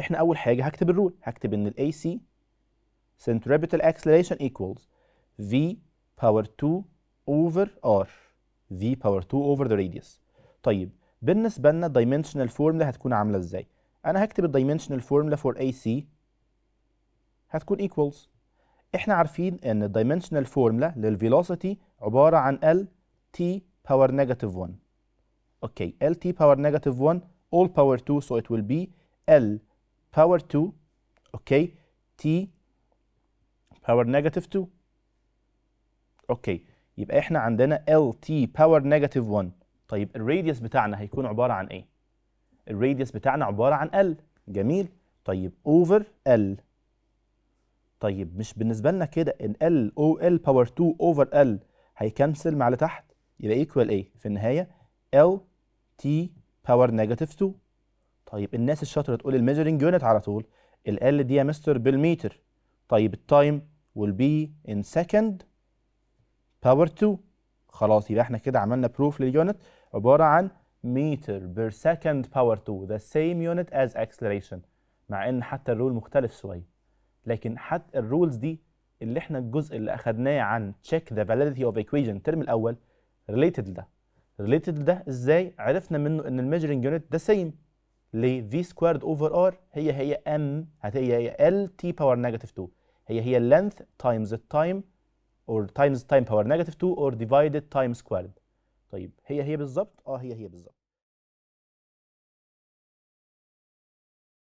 احنا اول حاجه هكتب الرول هكتب ان الاي سي centripetal acceleration equals v power 2 over r v power 2 over the radius طيب بالنسبه لنا الدايمنشنال فورمولا هتكون عامله ازاي انا هكتب الدايمنشنال فورمولا فور اي سي هتكون equals احنا عارفين ان الدايمنشنال فورمولا للفيلوسيتي عباره عن ال تي باور نيجاتيف 1 اوكي ال تي باور نيجاتيف 1 all power 2 so it will be ال power 2 اوكي تي باور نيجاتيف 2 اوكي يبقى احنا عندنا ال تي باور نيجاتيف 1 طيب الراديوس بتاعنا هيكون عباره عن ايه الراديوس بتاعنا عباره عن ال جميل طيب اوفر ال طيب مش بالنسبه لنا كده ان ال او ال باور 2 اوفر ال هيكنسل مع اللي تحت يبقى ايكوال ايه في النهايه ال تي باور نيجاتيف 2 طيب الناس الشاطره تقول الميجرنج يونت على طول ال دي يا مستر بالمتر طيب التايم will be in second power 2 خلاص يبقى احنا كده عملنا بروف لليونت عباره عن متر بير سكند باور 2 the same unit as acceleration مع ان حتى الرول مختلف شويه لكن حتى الرولز دي اللي احنا الجزء اللي اخدناه عن check the validity of equation الترم الاول related لده related لده ازاي عرفنا منه ان الميجرنج يونت the same ل v squared over r هي هي ام هي هي l t power negative 2 هي هي length times the time or times time power negative 2 or divided time squared طيب هي هي بالظبط اه هي هي بالظبط